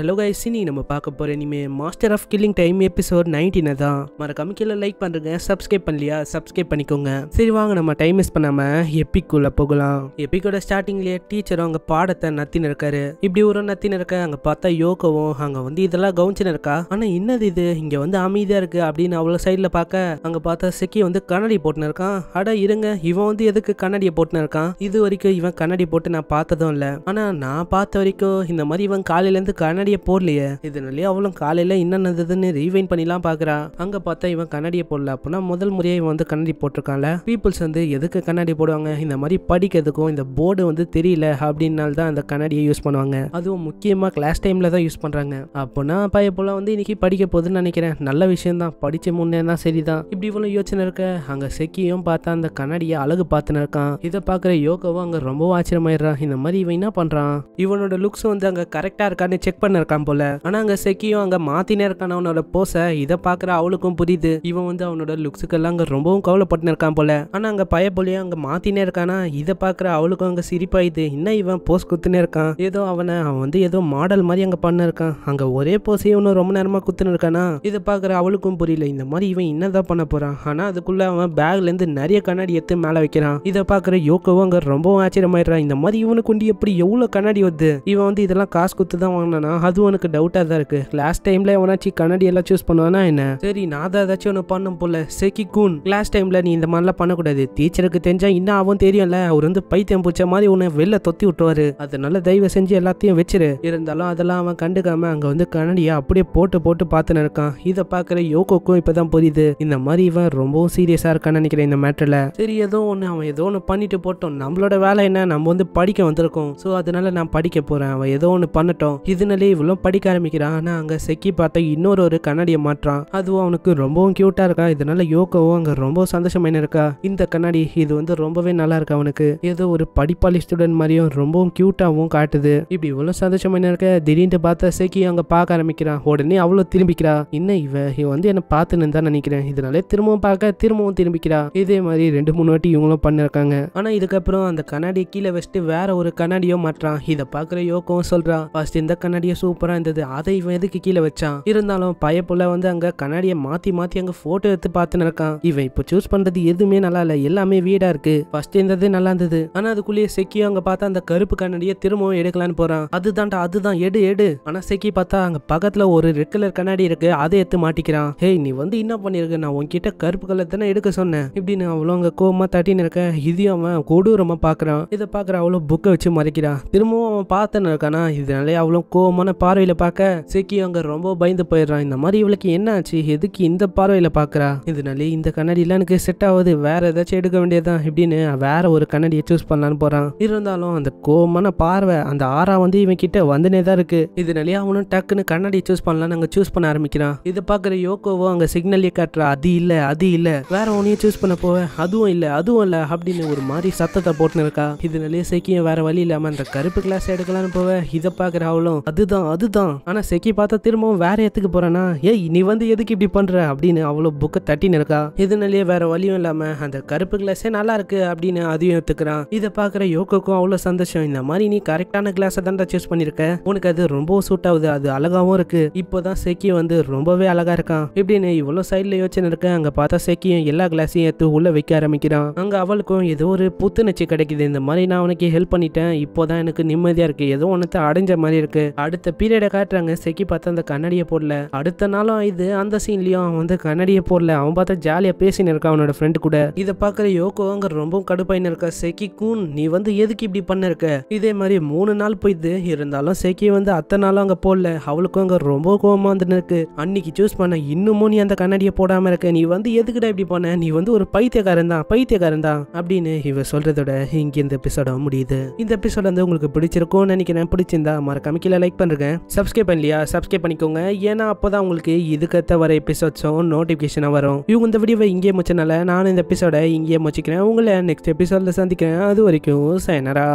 hello guys இனி நம்ம பார்க்க போகிற இனிமே master of killing time episode நைன்டீனை தான் மறக்காம கீழே லைக் பண்ணுறங்க சப்ஸ்கிரைப் பண்ணலையா சப்ஸ்கிரைப் பண்ணிக்கோங்க சரி வாங்க நம்ம டைம் மிஸ் பண்ணாமல் எப்பிக்குள்ளே போகலாம் எப்பிக்கோட ஸ்டார்டிங்லேயே டீச்சரும் அங்கே பாடத்தை நத்தின்னு இருக்காரு இப்படி ஒரு நத்தின்னு இருக்க அங்கே பார்த்தா யோகவும் அங்கே வந்து இதெல்லாம் கவனிச்சுன்னு இருக்கா ஆனால் என்னது இது இங்கே வந்து அமைதியாக இருக்குது அப்படின்னு அவ்வளோ சைடில் பார்க்க அங்கே பார்த்தா செக்கி வந்து கண்ணாடி போட்டுன்னு இருக்கான் அட இருங்க இவன் வந்து எதுக்கு கண்ணாடியை போட்டுன்னு இருக்கான் இது வரைக்கும் இவன் கண்ணாடி போட்டு நான் பார்த்ததும் இல்லை ஆனால் நான் பார்த்த வரைக்கும் இந்த மாதிரி இவன் காலையிலேருந்து கண்ணாடி கண்ணாடியை போடலையே இதனாலே அவளும் காலையில என்ன நடந்ததுன்னு ரீவைன் பண்ணிலாம் பாக்குறான் அங்க பார்த்தா இவன் கண்ணாடியை போடல அப்படின்னா முதல் முறையே இவன் வந்து கண்ணாடி போட்டிருக்கான்ல பீப்புள்ஸ் வந்து எதுக்கு கண்ணாடி போடுவாங்க இந்த மாதிரி படிக்கிறதுக்கும் இந்த போர்டு வந்து தெரியல அப்படின்னால தான் அந்த கண்ணாடியை யூஸ் பண்ணுவாங்க அதுவும் முக்கியமா கிளாஸ் டைம்ல தான் யூஸ் பண்றாங்க அப்போனா பைய போல வந்து இன்னைக்கு படிக்க போகுதுன்னு நினைக்கிறேன் நல்ல விஷயம் தான் படிச்ச முன்னே முன்னேனா சரிதான் இப்படி இவ்வளவு யோசனை இருக்க அங்க செக்கியும் பார்த்தா அந்த கண்ணாடியை அழகு பார்த்துன்னு இருக்கான் இதை பாக்குற யோகாவும் அங்க ரொம்பவும் ஆச்சரியமாயிடுறான் இந்த மாதிரி இவன் என்ன பண்றான் இவனோட லுக்ஸ் வந்து அங்க கரெக்டா இருக்கான்னு செக் பண்ண இருக்கான் போல ஆனா அங்க செக்கியும் அங்க மாத்தினே இருக்கான் அவனோட போச இதை பாக்குற அவளுக்கும் புரியுது இவன் வந்து அவனோட லுக்ஸுக்கெல்லாம் அங்க ரொம்பவும் கவலைப்பட்டு இருக்கான் போல ஆனா அங்க போலியும் அங்க மாத்தினே இருக்கானா இதை பாக்குற அவளுக்கும் அங்க சிரிப்பாயுது இன்னும் இவன் போஸ் குத்துனே இருக்கான் ஏதோ அவனை அவன் வந்து ஏதோ மாடல் மாதிரி அங்க பண்ணிருக்கான் அங்க ஒரே போசையும் இவனும் ரொம்ப நேரமா குத்துன்னு இருக்கானா இதை பாக்குற அவளுக்கும் புரியல இந்த மாதிரி இவன் என்னதான் பண்ண போறான் ஆனா அதுக்குள்ள அவன் பேக்ல இருந்து நிறைய கண்ணாடி எடுத்து மேல வைக்கிறான் இதை பாக்குற யோகவும் அங்க ரொம்பவும் ஆச்சரியமாயிடுறான் இந்த மாதிரி இவனுக்கு எப்படி எவ்வளவு கண்ணாடி வருது இவன் வந்து இதெல்லாம் காசு குத்து தான் வாங்கினா அதுவும் எனக்கு டவுட்டாக தான் இருக்குது லாஸ்ட் டைமில் எவனாச்சும் கண்ணாடி எல்லாம் சூஸ் பண்ணுவானா என்ன சரி நான் தான் ஏதாச்சும் ஒன்று பண்ணும் போல செக்கி கூன் லாஸ்ட் டைமில் நீ இந்த மாதிரிலாம் பண்ணக்கூடாது டீச்சருக்கு தெரிஞ்சால் இன்னும் அவன் தெரியும்ல அவர் வந்து பைத்தியம் பிடிச்ச மாதிரி உன்னை வெளில தொத்தி விட்டுவாரு அதனால தயவு செஞ்சு எல்லாத்தையும் வச்சிரு இருந்தாலும் அதெல்லாம் அவன் கண்டுக்காம அங்கே வந்து கண்ணாடியை அப்படியே போட்டு போட்டு பார்த்துன்னு இருக்கான் இதை பார்க்குற யோகோக்கும் இப்போ தான் புரியுது இந்த மாதிரி இவன் ரொம்பவும் சீரியஸாக இருக்கான்னு நினைக்கிறேன் இந்த மேட்டரில் சரி ஏதோ ஒன்று அவன் ஏதோ ஒன்று பண்ணிட்டு போட்டோம் நம்மளோட வேலை என்ன நம்ம வந்து படிக்க வந்திருக்கோம் ஸோ அதனால நான் படிக்க போகிறேன் அவன் ஏதோ ஒன்று பண்ணட்டும் இதனாலே இவளும் படிக்க ஆரம்பிக்கிறான் ஆனால் அங்கே செக்கி பார்த்தா இன்னொரு ஒரு கண்ணாடியை மாற்றான் அதுவும் அவனுக்கு ரொம்பவும் கியூட்டாக இருக்கா இதனால யோகாவும் அங்கே ரொம்ப சந்தோஷமாக இருக்கா இந்த கண்ணாடி இது வந்து ரொம்பவே நல்லா இருக்கு அவனுக்கு ஏதோ ஒரு படிப்பாளி ஸ்டூடெண்ட் மாதிரியும் ரொம்பவும் கியூட்டாகவும் காட்டுது இப்படி இவ்வளோ சந்தோஷமாக இருக்க திடீர்னு பார்த்தா செக்கி அங்கே பார்க்க ஆரம்பிக்கிறான் உடனே அவ்வளோ திரும்பிக்கிறா இன்னும் இவ இவ வந்து என்னை பார்த்துன்னு தான் நினைக்கிறேன் இதனால திரும்பவும் பார்க்க திரும்பவும் திரும்பிக்கிறா இதே மாதிரி ரெண்டு மூணு வாட்டி இவங்களும் பண்ணிருக்காங்க ஆனால் இதுக்கப்புறம் அந்த கண்ணாடியை கீழே வச்சுட்டு வேற ஒரு கண்ணாடியோ மாற்றான் இதை பார்க்குற யோகம் சொல்றான் ஃபர்ஸ்ட் இந்த கண்ணாடியை சூப்பராக இருந்தது அதை இவன் எதுக்கு கீழே வச்சான் இருந்தாலும் பயப்புல வந்து அங்க கண்ணாடியை மாற்றி மாற்றி அங்க ஃபோட்டோ எடுத்து பார்த்துன்னு இருக்கான் இவன் இப்போ சூஸ் பண்றது எதுவுமே நல்லா இல்ல எல்லாமே வீடா இருக்கு ஃபர்ஸ்ட் இருந்தது நல்லா இருந்தது ஆனால் அதுக்குள்ளேயே செக்கியும் அங்கே பார்த்தா அந்த கருப்பு கண்ணாடியை திரும்பவும் எடுக்கலான்னு போறான் அதுதான்டா அதுதான் எடு எடு ஆனால் செக்கி பார்த்தா அங்கே பக்கத்துல ஒரு ரெட் கலர் கண்ணாடி இருக்கு அதை எடுத்து மாட்டிக்கிறான் ஹேய் நீ வந்து என்ன பண்ணிருக்க நான் உன்கிட்ட கருப்பு கலர் தானே எடுக்க சொன்னேன் இப்படின்னு அவ்வளோ அங்கே கோமா தட்டின்னு இருக்க இதையும் அவன் கொடூரமா பாக்குறான் இதை பாக்குற அவ்வளவு புக்கை வச்சு மறைக்கிறான் திரும்பவும் அவன் பார்த்துன்னு இருக்கானா இதனாலே அவ்வளோ கோவமான வித்தியாசமான பார்வையில பார்க்க சேக்கி அங்க ரொம்ப பயந்து போயிடுறான் இந்த மாதிரி இவளுக்கு என்ன ஆச்சு எதுக்கு இந்த பார்வையில பாக்குறா இதனாலே இந்த எல்லாம் எனக்கு செட் ஆகுது வேற ஏதாச்சும் எடுக்க வேண்டியதுதான் இப்படின்னு வேற ஒரு கண்ணாடியை சூஸ் பண்ணலான்னு போறான் இருந்தாலும் அந்த கோமான பார்வை அந்த ஆறா வந்து இவன் கிட்ட வந்துனே தான் இருக்கு இதனாலே அவனும் டக்குன்னு கண்ணாடியை சூஸ் பண்ணலான்னு அங்க சூஸ் பண்ண ஆரம்பிக்கிறான் இதை பாக்குற யோகோவோ அங்க சிக்னல்லே காட்டுற அது இல்ல அது இல்ல வேற ஒன்னையும் சூஸ் பண்ண போவ அதுவும் இல்ல அதுவும் இல்ல அப்படின்னு ஒரு மாதிரி சத்தத்தை போட்டுன்னு இருக்கா இதனாலே சேக்கியும் வேற வழி இல்லாம அந்த கருப்பு கிளாஸ் எடுக்கலான்னு போவ இதை பாக்குற அவளும் அதுதான் அதுதான் அதுதான் ஆனா செக்கி பார்த்தா திரும்பவும் வேற எத்துக்கு போறேன்னா ஏய் நீ வந்து எதுக்கு இப்படி பண்ற அப்படின்னு அவ்வளோ புக்கை தட்டின்னு இருக்கா இதனாலேயே வேற வழியும் இல்லாம அந்த கருப்பு கிளாஸே நல்லா இருக்கு அப்படின்னு அதையும் எடுத்துக்கிறான் இதை பாக்குற யோகக்கும் அவ்வளோ சந்தோஷம் இந்த மாதிரி நீ கரெக்டான கிளாஸை தான் சூஸ் பண்ணிருக்க உனக்கு அது ரொம்பவும் சூட் ஆகுது அது அழகாவும் இருக்கு இப்போதான் செக்கி வந்து ரொம்பவே அழகா இருக்கான் இப்படின்னு இவ்வளோ சைட்ல யோசிச்சு இருக்க அங்க பார்த்தா செக்கியும் எல்லா கிளாஸையும் ஏத்து உள்ள வைக்க ஆரம்பிக்கிறான் அங்க அவளுக்கும் ஏதோ ஒரு புத்துணர்ச்சி கிடைக்குது இந்த மாதிரி நான் உனக்கு ஹெல்ப் பண்ணிட்டேன் இப்போதான் எனக்கு நிம்மதியா இருக்கு ஏதோ ஒன்னத்தை அடைஞ்ச மாதிரி இருக்கு அடுத்த பீரியடை காட்டுறாங்க செக்கி பார்த்து அந்த கண்ணாடியை போடல அடுத்த நாளும் இது அந்த சீன்லயும் அவன் வந்து கண்ணாடியை போடல அவன் பார்த்தா ஜாலியா பேசினு இருக்கான் அவனோட ஃப்ரெண்டு கூட இதை பாக்குற யோகோங்க ரொம்ப கடுப்பாயின்னு இருக்கா செக்கி கூன் நீ வந்து எதுக்கு இப்படி பண்ண இருக்க இதே மாதிரி மூணு நாள் போயிது இருந்தாலும் செக்கி வந்து அத்தனை நாளும் அங்க போடல அவளுக்கும் அங்க ரொம்ப கோபமா வந்துன்னு இருக்கு அன்னைக்கு சூஸ் பண்ண இன்னுமும் நீ அந்த கண்ணாடியை போடாம இருக்க நீ வந்து எதுக்குடா இப்படி பண்ண நீ வந்து ஒரு பைத்தியக்காரன் தான் பைத்தியக்காரன் தான் அப்படின்னு இவ சொல்றதோட இங்க இந்த எபிசோட முடியுது இந்த எபிசோட வந்து உங்களுக்கு பிடிச்சிருக்கும்னு நினைக்கிறேன் பிடிச்சிருந்தா மறக்காம கீழே லைக் பண்ணுங்க போட்டிருக்கேன் சப்ஸ்கிரைப் பண்ணலையா சப்ஸ்கிரைப் பண்ணிக்கோங்க ஏன்னா அப்போதான் உங்களுக்கு இதுக்கத்த வர எபிசோட்ஸும் நோட்டிஃபிகேஷனாக வரும் இவங்க இந்த வீடியோவை இங்கேயே முடிச்சனால நான் இந்த எபிசோட இங்கேயே முடிச்சிக்கிறேன் உங்களை நெக்ஸ்ட் எபிசோடில் சந்திக்கிறேன் அது வரைக்கும் சைனரா